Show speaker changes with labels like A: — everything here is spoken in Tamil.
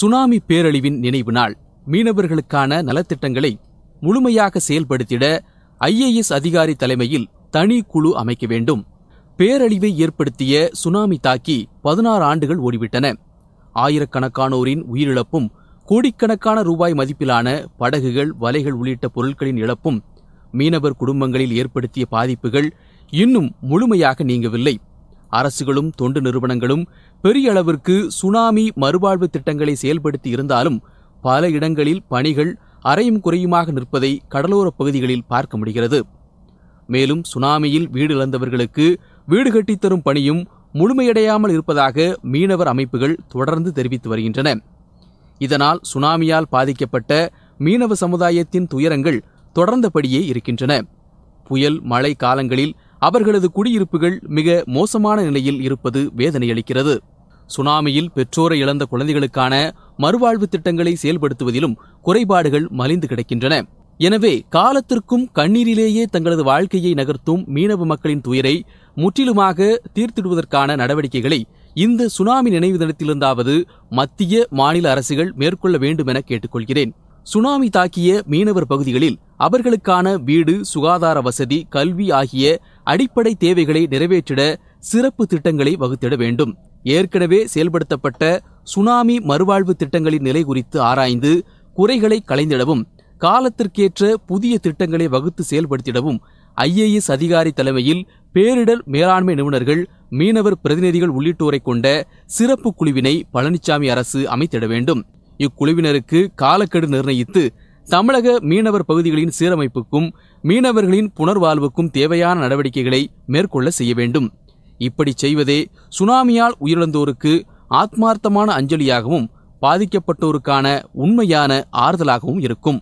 A: சுனாமி பேரழிவின் நினைவு நாள் மீனவர்களுக்கான நலத்திட்டங்களை முழுமையாக செயல்படுத்திட ஐஏஎஸ் அதிகாரி தலைமையில் தனி குழு அமைக்க வேண்டும் பேரழிவை ஏற்படுத்திய சுனாமி தாக்கி பதினாறு ஆண்டுகள் ஓடிவிட்டன ஆயிரக்கணக்கானோரின் உயிரிழப்பும் கோடிக்கணக்கான ரூபாய் மதிப்பிலான படகுகள் வலைகள் உள்ளிட்ட பொருட்களின் இழப்பும் மீனவர் குடும்பங்களில் ஏற்படுத்திய பாதிப்புகள் இன்னும் முழுமையாக நீங்கவில்லை அரசுகளும் தொண்டு நிறுவனங்களும் பெரிய அளவிற்கு சுனாமி மறுவாழ்வு திட்டங்களை செயல்படுத்தி இருந்தாலும் பல இடங்களில் பணிகள் அரையும் குறையுமாக நிற்பதை கடலோரப் பகுதிகளில் பார்க்க முடிகிறது மேலும் சுனாமியில் வீடு இழந்தவர்களுக்கு வீடு கட்டித்தரும் பணியும் முழுமையடையாமல் இருப்பதாக மீனவர் அமைப்புகள் தொடர்ந்து தெரிவித்து வருகின்றன இதனால் சுனாமியால் பாதிக்கப்பட்ட மீனவ சமுதாயத்தின் துயரங்கள் தொடர்ந்தபடியே இருக்கின்றன புயல் மழை காலங்களில் அவர்களது குடியிருப்புகள் மிக மோசமான நிலையில் இருப்பது வேதனையளிக்கிறது சுனாமியில் பெற்றோரை இழந்த குழந்தைகளுக்கான மறுவாழ்வு திட்டங்களை செயல்படுத்துவதிலும் குறைபாடுகள் மலிந்து கிடக்கின்றன எனவே காலத்திற்கும் கண்ணீரிலேயே தங்களது வாழ்க்கையை நகர்த்தும் மீனவ மக்களின் துயரை முற்றிலுமாக தீர்த்திடுவதற்கான நடவடிக்கைகளை இந்த சுனாமி நினைவு தினத்திலிருந்தாவது மத்திய மாநில அரசுகள் மேற்கொள்ள வேண்டும் என கேட்டுக்கொள்கிறேன் சுனாமி தாக்கிய மீனவர் பகுதிகளில் அவர்களுக்கான வீடு சுகாதார வசதி கல்வி ஆகிய அடிப்படை தேவைகளை நிறைவேற்றிட சிறப்பு திட்டங்களை வகுத்திட வேண்டும் ஏற்கனவே செயல்படுத்தப்பட்ட சுனாமி மறுவாழ்வு திட்டங்களின் நிலை குறித்து ஆராய்ந்து குறைகளை களைந்திடவும் காலத்திற்கேற்ற புதிய திட்டங்களை வகுத்து செயல்படுத்திடவும் ஐஏஎஸ் அதிகாரி தலைமையில் பேரிடர் மேலாண்மை நிபுணர்கள் மீனவர் பிரதிநிதிகள் உள்ளிட்டோரை கொண்ட சிறப்பு குழுவினை பழனிசாமி அரசு அமைத்திட வேண்டும் இக்குழுவினருக்கு காலக்கெடு நிர்ணயித்து தமிழக மீனவர் பகுதிகளின் சீரமைப்புக்கும் மீனவர்களின் புனர்வாழ்வுக்கும் தேவையான நடவடிக்கைகளை மேற்கொள்ள செய்ய வேண்டும் இப்படி செய்வதே சுனாமியால் உயிரிழந்தோருக்கு ஆத்மார்த்தமான அஞ்சலியாகவும் பாதிக்கப்பட்டோருக்கான உண்மையான ஆறுதலாகவும் இருக்கும்